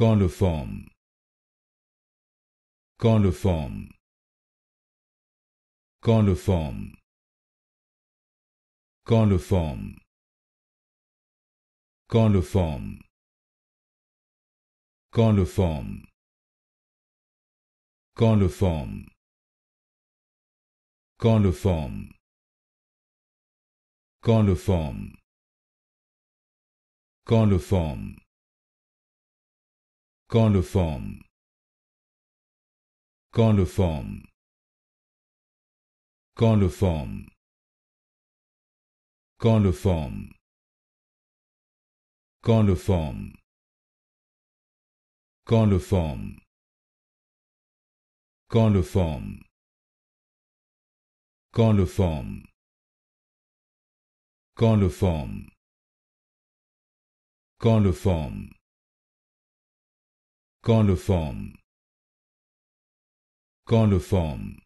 Quand le forme. Quand le forme. Quand le forme. Quand le forme. Quand le forme. Quand le forme. Quand le forme. Quand le forme. Quand le forme. Quand le forme. Quand le forme. Quand le forme. Quand le forme. Quand le forme. Quand le forme. Quand le forme. Quand le forme. Quand le forme. Quand le forme. Quand le forme. Quand le forme. Quand le forme.